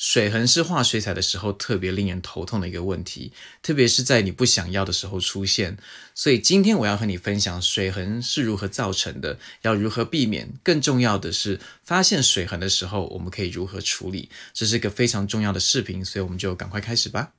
水痕是画水彩的时候特别令人头痛的一个问题，特别是在你不想要的时候出现。所以今天我要和你分享水痕是如何造成的，要如何避免。更重要的是，发现水痕的时候，我们可以如何处理？这是一个非常重要的视频，所以我们就赶快开始吧。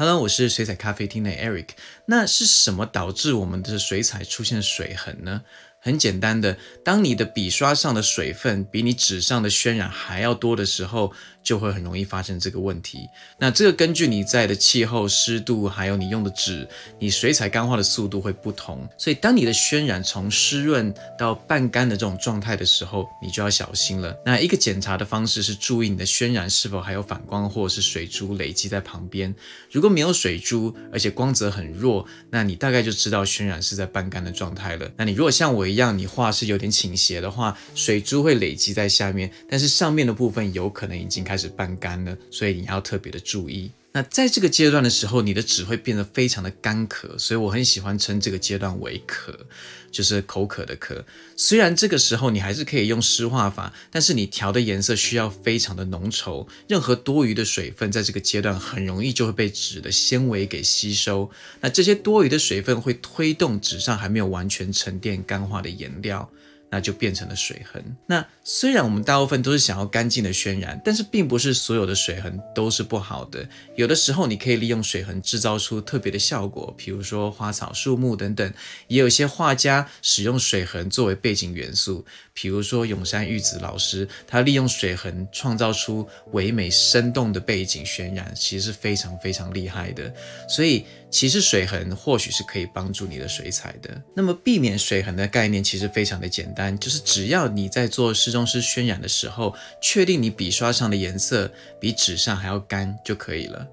Hello，我是水彩咖啡厅的 Eric。那是什么导致我们的水彩出现水痕呢？很简单的，当你的笔刷上的水分比你纸上的渲染还要多的时候。就会很容易发生这个问题。那这个根据你在的气候、湿度，还有你用的纸，你水彩干化的速度会不同。所以当你的渲染从湿润到半干的这种状态的时候，你就要小心了。那一个检查的方式是注意你的渲染是否还有反光或者是水珠累积在旁边。如果没有水珠，而且光泽很弱，那你大概就知道渲染是在半干的状态了。那你如果像我一样，你画是有点倾斜的话，水珠会累积在下面，但是上面的部分有可能已经开始。是半干了，所以你要特别的注意。那在这个阶段的时候，你的纸会变得非常的干渴，所以我很喜欢称这个阶段为渴，就是口渴的渴。虽然这个时候你还是可以用湿化法，但是你调的颜色需要非常的浓稠，任何多余的水分在这个阶段很容易就会被纸的纤维给吸收。那这些多余的水分会推动纸上还没有完全沉淀干化的颜料。那就变成了水痕。那虽然我们大部分都是想要干净的渲染，但是并不是所有的水痕都是不好的。有的时候你可以利用水痕制造出特别的效果，比如说花草树木等等。也有些画家使用水痕作为背景元素，比如说永山玉子老师，他利用水痕创造出唯美生动的背景渲染，其实是非常非常厉害的。所以。其实水痕或许是可以帮助你的水彩的。那么，避免水痕的概念其实非常的简单，就是只要你在做湿中湿渲染的时候，确定你笔刷上的颜色比纸上还要干就可以了。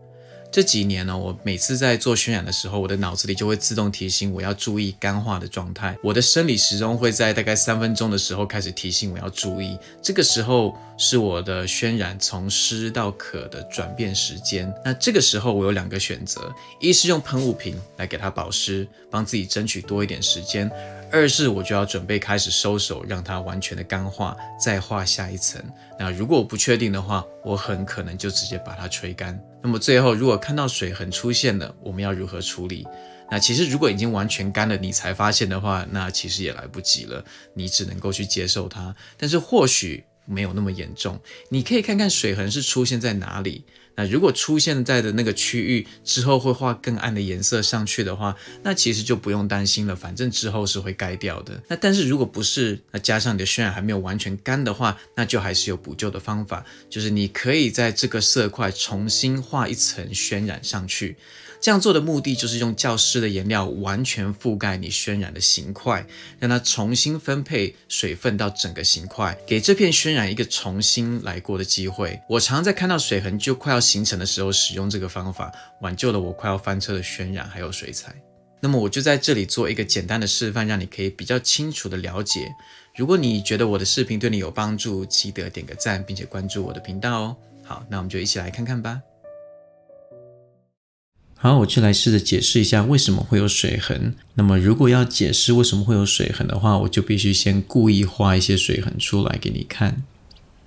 这几年呢，我每次在做渲染的时候，我的脑子里就会自动提醒我要注意干化的状态。我的生理时钟会在大概三分钟的时候开始提醒我要注意，这个时候是我的渲染从湿到渴的转变时间。那这个时候我有两个选择，一是用喷雾瓶来给它保湿，帮自己争取多一点时间。二是我就要准备开始收手，让它完全的干化，再画下一层。那如果我不确定的话，我很可能就直接把它吹干。那么最后，如果看到水痕出现了，我们要如何处理？那其实如果已经完全干了，你才发现的话，那其实也来不及了，你只能够去接受它。但是或许没有那么严重，你可以看看水痕是出现在哪里。那如果出现在的那个区域之后会画更暗的颜色上去的话，那其实就不用担心了，反正之后是会盖掉的。那但是如果不是，那加上你的渲染还没有完全干的话，那就还是有补救的方法，就是你可以在这个色块重新画一层渲染上去。这样做的目的就是用教师的颜料完全覆盖你渲染的形块，让它重新分配水分到整个形块，给这片渲染一个重新来过的机会。我常在看到水痕就快要形成的时候使用这个方法，挽救了我快要翻车的渲染还有水彩。那么我就在这里做一个简单的示范，让你可以比较清楚的了解。如果你觉得我的视频对你有帮助，记得点个赞，并且关注我的频道哦。好，那我们就一起来看看吧。好，我就来试着解释一下为什么会有水痕。那么，如果要解释为什么会有水痕的话，我就必须先故意画一些水痕出来给你看。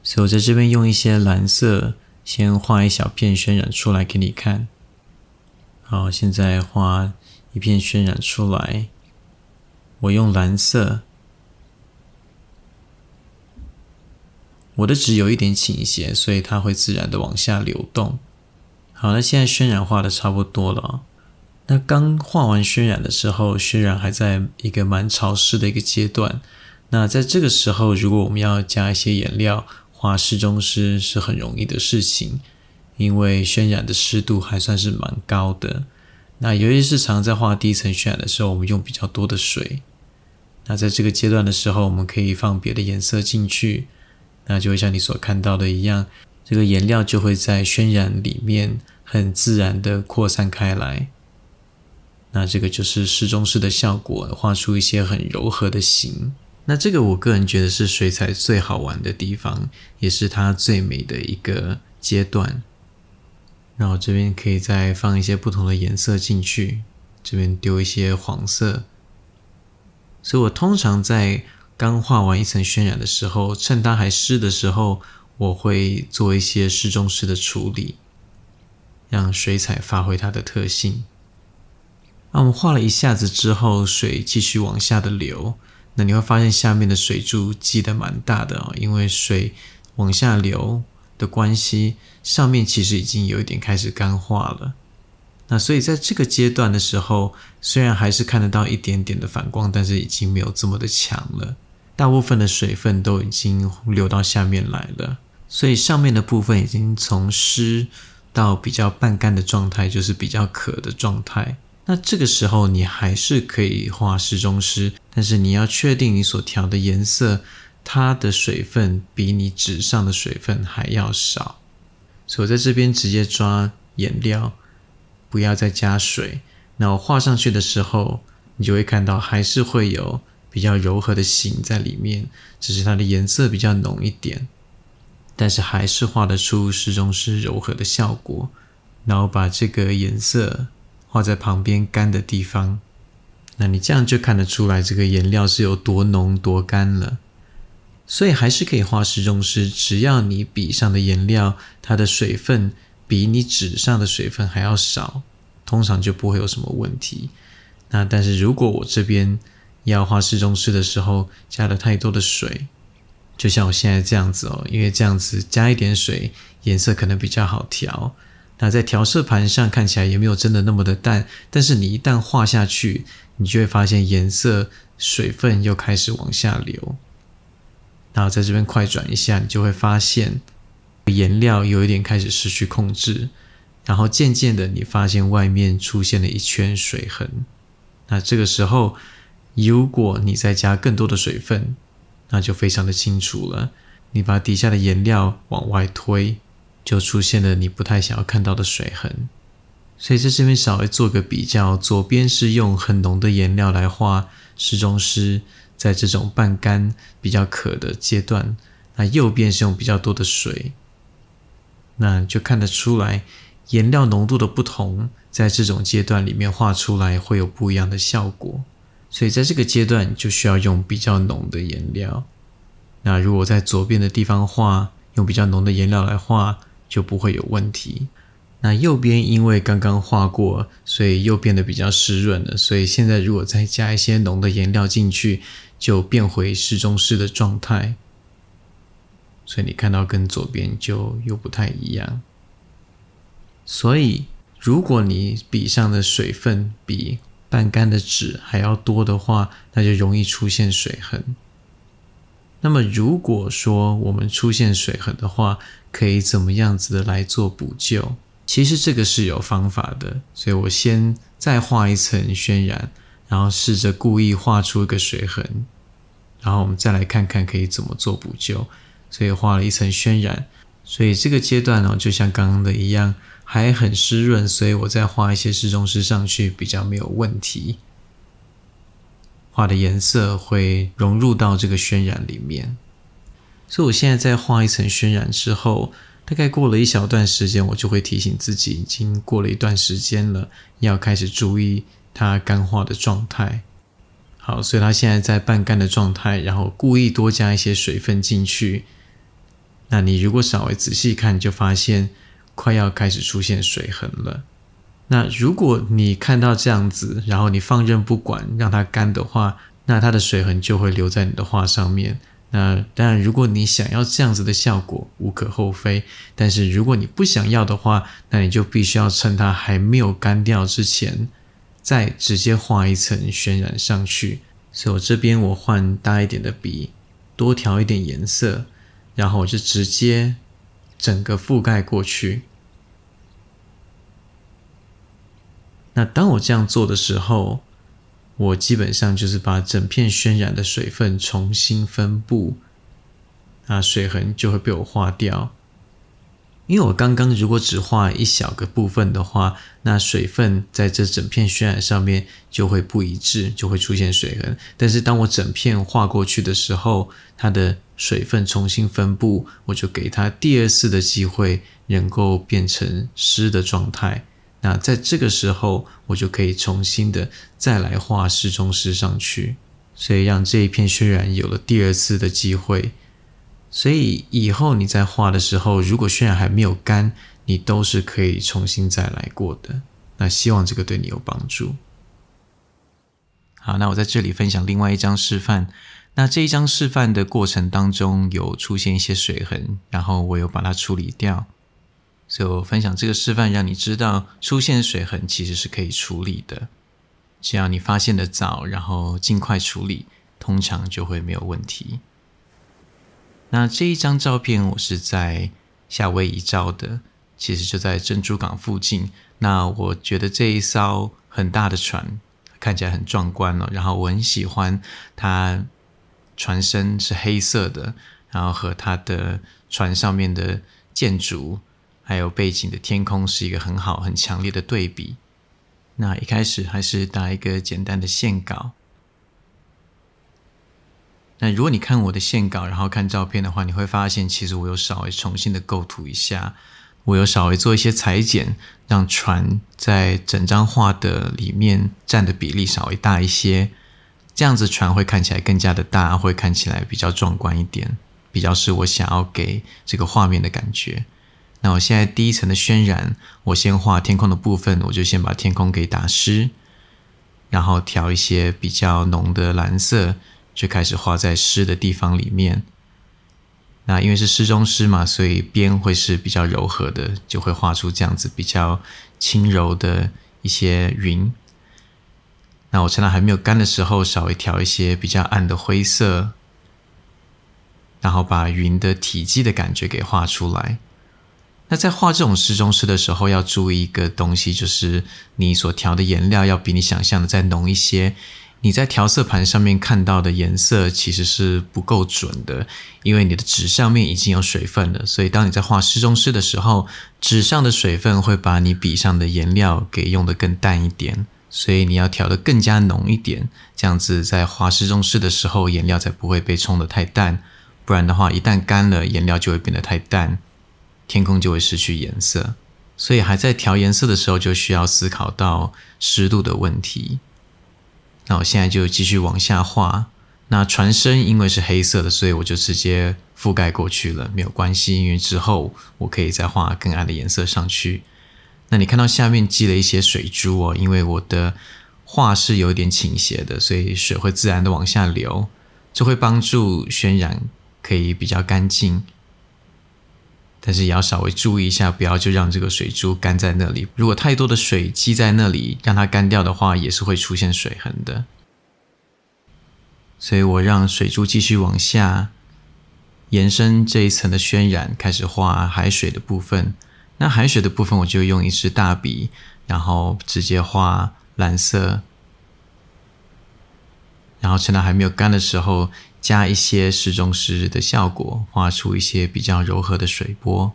所以我在这边用一些蓝色，先画一小片渲染出来给你看。好，现在画一片渲染出来，我用蓝色，我的纸有一点倾斜，所以它会自然的往下流动。好，那现在渲染画的差不多了。那刚画完渲染的时候，渲染还在一个蛮潮湿的一个阶段。那在这个时候，如果我们要加一些颜料，画湿中湿是很容易的事情，因为渲染的湿度还算是蛮高的。那尤其是常在画第一层渲染的时候，我们用比较多的水。那在这个阶段的时候，我们可以放别的颜色进去，那就会像你所看到的一样，这个颜料就会在渲染里面。很自然的扩散开来，那这个就是失重式的效果，画出一些很柔和的形。那这个我个人觉得是水彩最好玩的地方，也是它最美的一个阶段。然后这边可以再放一些不同的颜色进去，这边丢一些黄色。所以我通常在刚画完一层渲染的时候，趁它还湿的时候，我会做一些适中式的处理。让水彩发挥它的特性。那我们画了一下子之后，水继续往下的流，那你会发现下面的水柱积得蛮大的啊，因为水往下流的关系，上面其实已经有一点开始干化了。那所以在这个阶段的时候，虽然还是看得到一点点的反光，但是已经没有这么的强了。大部分的水分都已经流到下面来了，所以上面的部分已经从湿。到比较半干的状态，就是比较渴的状态。那这个时候你还是可以画时中师，但是你要确定你所调的颜色，它的水分比你纸上的水分还要少。所以我在这边直接抓颜料，不要再加水。那我画上去的时候，你就会看到还是会有比较柔和的形在里面，只是它的颜色比较浓一点。但是还是画得出湿中是柔和的效果，然后把这个颜色画在旁边干的地方，那你这样就看得出来这个颜料是有多浓多干了。所以还是可以画湿中是，只要你笔上的颜料它的水分比你纸上的水分还要少，通常就不会有什么问题。那但是如果我这边要画湿中师的时候加了太多的水。就像我现在这样子哦，因为这样子加一点水，颜色可能比较好调。那在调色盘上看起来也没有真的那么的淡，但是你一旦画下去，你就会发现颜色水分又开始往下流。然后在这边快转一下，你就会发现颜料有一点开始失去控制，然后渐渐的你发现外面出现了一圈水痕。那这个时候，如果你再加更多的水分，那就非常的清楚了。你把底下的颜料往外推，就出现了你不太想要看到的水痕。所以在这边稍微做个比较，左边是用很浓的颜料来画时钟师，在这种半干比较渴的阶段，那右边是用比较多的水，那就看得出来颜料浓度的不同，在这种阶段里面画出来会有不一样的效果。所以在这个阶段就需要用比较浓的颜料。那如果在左边的地方画，用比较浓的颜料来画就不会有问题。那右边因为刚刚画过，所以又变得比较湿润了。所以现在如果再加一些浓的颜料进去，就变回适中湿的状态。所以你看到跟左边就又不太一样。所以如果你笔上的水分比，半干的纸还要多的话，那就容易出现水痕。那么，如果说我们出现水痕的话，可以怎么样子的来做补救？其实这个是有方法的，所以我先再画一层渲染，然后试着故意画出一个水痕，然后我们再来看看可以怎么做补救。所以画了一层渲染，所以这个阶段呢，就像刚刚的一样。还很湿润，所以我再画一些湿中湿上去比较没有问题。画的颜色会融入到这个渲染里面，所以我现在在画一层渲染之后，大概过了一小段时间，我就会提醒自己已经过了一段时间了，要开始注意它干化的状态。好，所以它现在在半干的状态，然后故意多加一些水分进去。那你如果稍微仔细看，就发现。快要开始出现水痕了。那如果你看到这样子，然后你放任不管让它干的话，那它的水痕就会留在你的画上面。那当然，如果你想要这样子的效果，无可厚非。但是如果你不想要的话，那你就必须要趁它还没有干掉之前，再直接画一层渲染上去。所以我这边我换大一点的笔，多调一点颜色，然后我就直接。整个覆盖过去。那当我这样做的时候，我基本上就是把整片渲染的水分重新分布，那水痕就会被我化掉。因为我刚刚如果只画一小个部分的话，那水分在这整片渲染上面就会不一致，就会出现水痕。但是当我整片画过去的时候，它的水分重新分布，我就给它第二次的机会，能够变成湿的状态。那在这个时候，我就可以重新的再来画湿中湿上去，所以让这一片渲染有了第二次的机会。所以以后你在画的时候，如果渲染还没有干，你都是可以重新再来过的。那希望这个对你有帮助。好，那我在这里分享另外一张示范。那这一张示范的过程当中有出现一些水痕，然后我有把它处理掉。所以我分享这个示范，让你知道出现水痕其实是可以处理的，只要你发现的早，然后尽快处理，通常就会没有问题。那这一张照片我是在夏威夷照的，其实就在珍珠港附近。那我觉得这一艘很大的船。看起来很壮观了，然后我很喜欢它船身是黑色的，然后和它的船上面的建筑还有背景的天空是一个很好很强烈的对比。那一开始还是打一个简单的线稿。那如果你看我的线稿，然后看照片的话，你会发现其实我有稍微重新的构图一下。我有稍微做一些裁剪，让船在整张画的里面占的比例稍微大一些，这样子船会看起来更加的大，会看起来比较壮观一点，比较是我想要给这个画面的感觉。那我现在第一层的渲染，我先画天空的部分，我就先把天空给打湿，然后调一些比较浓的蓝色，就开始画在湿的地方里面。那因为是湿中湿嘛，所以边会是比较柔和的，就会画出这样子比较轻柔的一些云。那我趁它还没有干的时候，稍微调一些比较暗的灰色，然后把云的体积的感觉给画出来。那在画这种湿中湿的时候，要注意一个东西，就是你所调的颜料要比你想象的再浓一些。你在调色盘上面看到的颜色其实是不够准的，因为你的纸上面已经有水分了，所以当你在画失中师的时候，纸上的水分会把你笔上的颜料给用的更淡一点，所以你要调的更加浓一点，这样子在画失中师的时候，颜料才不会被冲的太淡，不然的话，一旦干了，颜料就会变得太淡，天空就会失去颜色。所以还在调颜色的时候，就需要思考到湿度的问题。那我现在就继续往下画。那船身因为是黑色的，所以我就直接覆盖过去了，没有关系，因为之后我可以再画更暗的颜色上去。那你看到下面积了一些水珠哦，因为我的画是有点倾斜的，所以水会自然的往下流，这会帮助渲染可以比较干净。但是也要稍微注意一下，不要就让这个水珠干在那里。如果太多的水积在那里，让它干掉的话，也是会出现水痕的。所以我让水珠继续往下延伸这一层的渲染，开始画海水的部分。那海水的部分，我就用一支大笔，然后直接画蓝色，然后趁它还没有干的时候。加一些钟时日的效果，画出一些比较柔和的水波。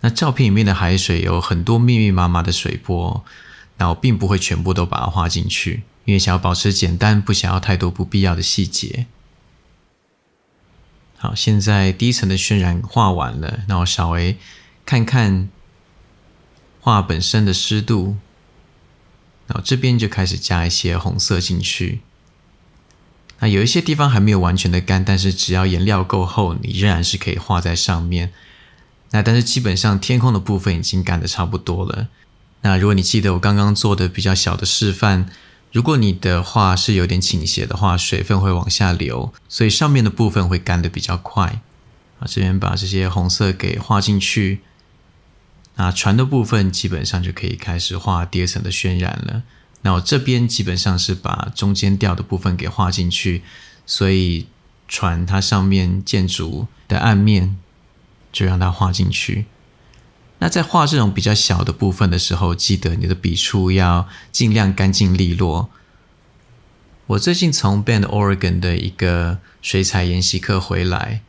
那照片里面的海水有很多密密麻麻的水波，那我并不会全部都把它画进去，因为想要保持简单，不想要太多不必要的细节。好，现在第一层的渲染画完了，那我稍微看看画本身的湿度，然后这边就开始加一些红色进去。那有一些地方还没有完全的干，但是只要颜料够厚，你仍然是可以画在上面。那但是基本上天空的部分已经干的差不多了。那如果你记得我刚刚做的比较小的示范，如果你的画是有点倾斜的话，水分会往下流，所以上面的部分会干的比较快。啊，这边把这些红色给画进去。啊，船的部分基本上就可以开始画第二层的渲染了。那我这边基本上是把中间调的部分给画进去，所以船它上面建筑的暗面就让它画进去。那在画这种比较小的部分的时候，记得你的笔触要尽量干净利落。我最近从 b a n d Oregon 的一个水彩研习课回来。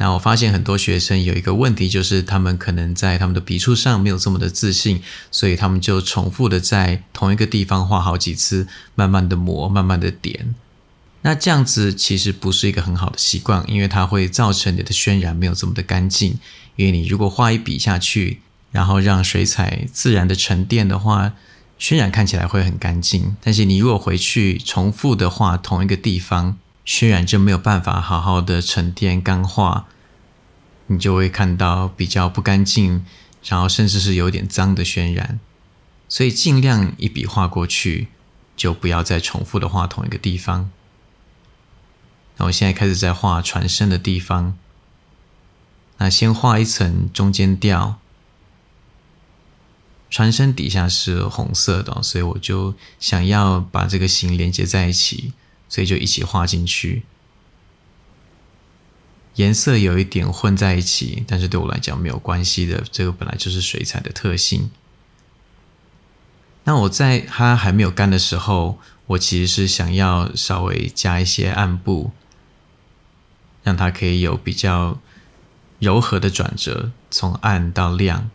那我发现很多学生有一个问题，就是他们可能在他们的笔触上没有这么的自信，所以他们就重复的在同一个地方画好几次，慢慢的磨，慢慢的点。那这样子其实不是一个很好的习惯，因为它会造成你的渲染没有这么的干净。因为你如果画一笔下去，然后让水彩自然的沉淀的话，渲染看起来会很干净。但是你如果回去重复的画同一个地方，渲染就没有办法好好的沉淀干化，你就会看到比较不干净，然后甚至是有点脏的渲染。所以尽量一笔画过去，就不要再重复的画同一个地方。那我现在开始在画船身的地方，那先画一层中间调。船身底下是红色的，所以我就想要把这个形连接在一起。所以就一起画进去，颜色有一点混在一起，但是对我来讲没有关系的，这个本来就是水彩的特性。那我在它还没有干的时候，我其实是想要稍微加一些暗部，让它可以有比较柔和的转折，从暗到亮。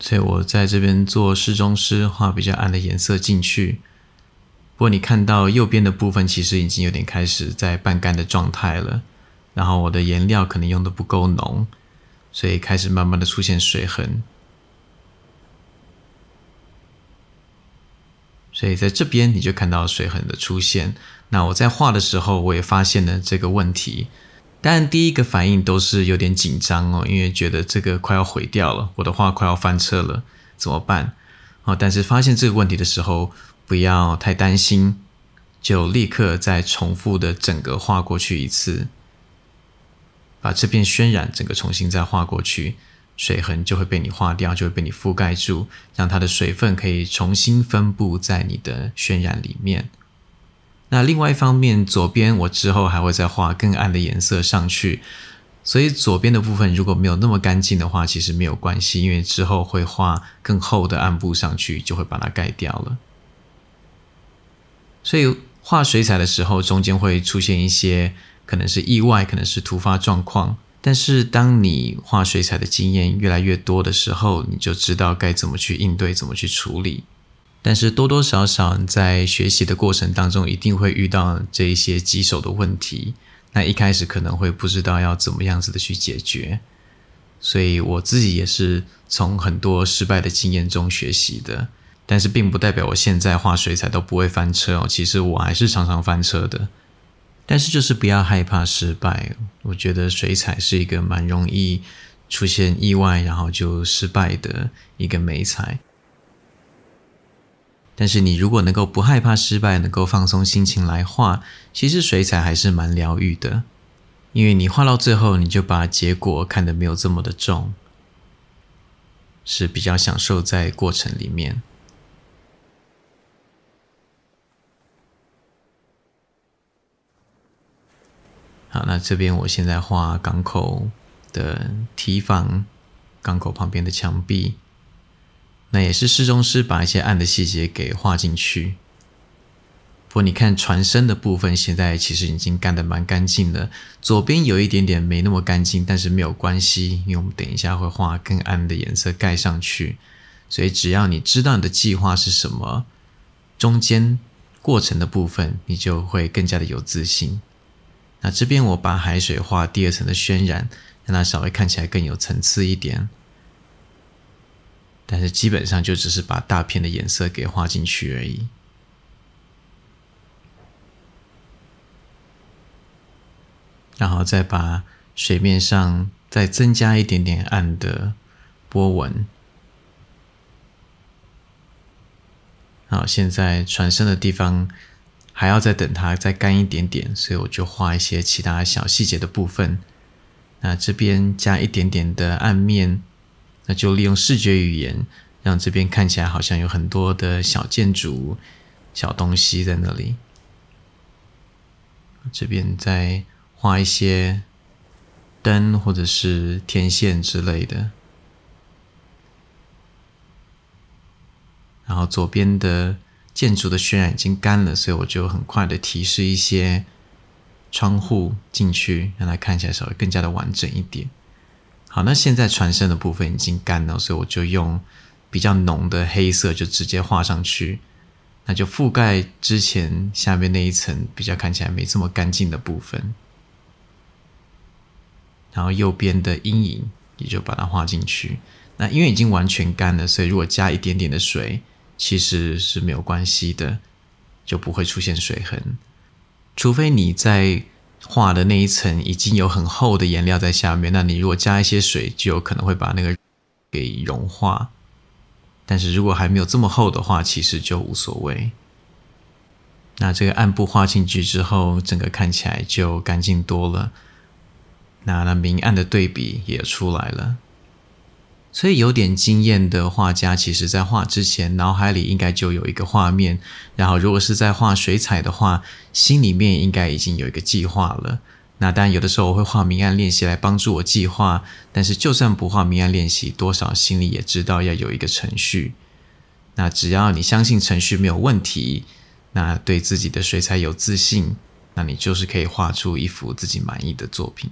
所以我在这边做适中师，画比较暗的颜色进去。不过你看到右边的部分，其实已经有点开始在半干的状态了。然后我的颜料可能用的不够浓，所以开始慢慢的出现水痕。所以在这边你就看到水痕的出现。那我在画的时候，我也发现了这个问题。当然第一个反应都是有点紧张哦，因为觉得这个快要毁掉了，我的画快要翻车了，怎么办哦，但是发现这个问题的时候。不要太担心，就立刻再重复的整个画过去一次，把这片渲染整个重新再画过去，水痕就会被你画掉，就会被你覆盖住，让它的水分可以重新分布在你的渲染里面。那另外一方面，左边我之后还会再画更暗的颜色上去，所以左边的部分如果没有那么干净的话，其实没有关系，因为之后会画更厚的暗部上去，就会把它盖掉了。所以画水彩的时候，中间会出现一些可能是意外，可能是突发状况。但是当你画水彩的经验越来越多的时候，你就知道该怎么去应对，怎么去处理。但是多多少少在学习的过程当中，一定会遇到这一些棘手的问题。那一开始可能会不知道要怎么样子的去解决。所以我自己也是从很多失败的经验中学习的。但是并不代表我现在画水彩都不会翻车哦，其实我还是常常翻车的。但是就是不要害怕失败，我觉得水彩是一个蛮容易出现意外，然后就失败的一个美彩。但是你如果能够不害怕失败，能够放松心情来画，其实水彩还是蛮疗愈的，因为你画到最后，你就把结果看得没有这么的重，是比较享受在过程里面。好，那这边我现在画港口的堤防，港口旁边的墙壁，那也是示中师把一些暗的细节给画进去。不过你看船身的部分，现在其实已经干的蛮干净的。左边有一点点没那么干净，但是没有关系，因为我们等一下会画更暗的颜色盖上去。所以只要你知道你的计划是什么，中间过程的部分，你就会更加的有自信。那这边我把海水画第二层的渲染，让它稍微看起来更有层次一点。但是基本上就只是把大片的颜色给画进去而已。然后再把水面上再增加一点点暗的波纹。好，现在船身的地方。还要再等它再干一点点，所以我就画一些其他小细节的部分。那这边加一点点的暗面，那就利用视觉语言，让这边看起来好像有很多的小建筑、小东西在那里。这边再画一些灯或者是天线之类的。然后左边的。建筑的渲染已经干了，所以我就很快的提示一些窗户进去，让它看起来稍微更加的完整一点。好，那现在船身的部分已经干了，所以我就用比较浓的黑色就直接画上去，那就覆盖之前下面那一层比较看起来没这么干净的部分。然后右边的阴影也就把它画进去。那因为已经完全干了，所以如果加一点点的水。其实是没有关系的，就不会出现水痕。除非你在画的那一层已经有很厚的颜料在下面，那你如果加一些水，就有可能会把那个给融化。但是如果还没有这么厚的话，其实就无所谓。那这个暗部画进去之后，整个看起来就干净多了。那那明暗的对比也出来了。所以有点经验的画家，其实在画之前，脑海里应该就有一个画面。然后，如果是在画水彩的话，心里面应该已经有一个计划了。那当然，有的时候我会画明暗练习来帮助我计划。但是，就算不画明暗练习，多少心里也知道要有一个程序。那只要你相信程序没有问题，那对自己的水彩有自信，那你就是可以画出一幅自己满意的作品。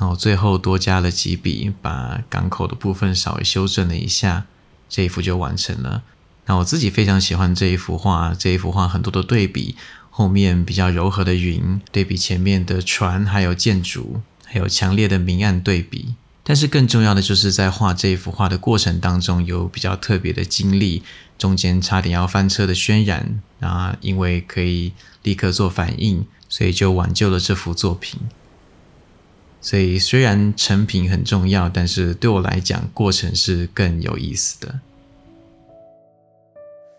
然后最后多加了几笔，把港口的部分稍微修正了一下，这一幅就完成了。那我自己非常喜欢这一幅画，这一幅画很多的对比，后面比较柔和的云对比前面的船还有建筑，还有强烈的明暗对比。但是更重要的就是在画这一幅画的过程当中有比较特别的经历，中间差点要翻车的渲染，啊，因为可以立刻做反应，所以就挽救了这幅作品。所以虽然成品很重要，但是对我来讲，过程是更有意思的。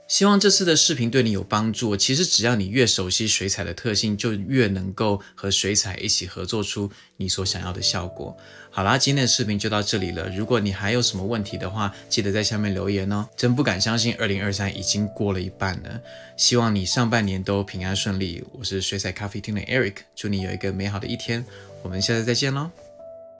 希望这次的视频对你有帮助。其实只要你越熟悉水彩的特性，就越能够和水彩一起合作出你所想要的效果。好啦，今天的视频就到这里了。如果你还有什么问题的话，记得在下面留言哦。真不敢相信，二零二三已经过了一半了。希望你上半年都平安顺利。我是水彩咖啡厅的 Eric，祝你有一个美好的一天。我们下次再见喽。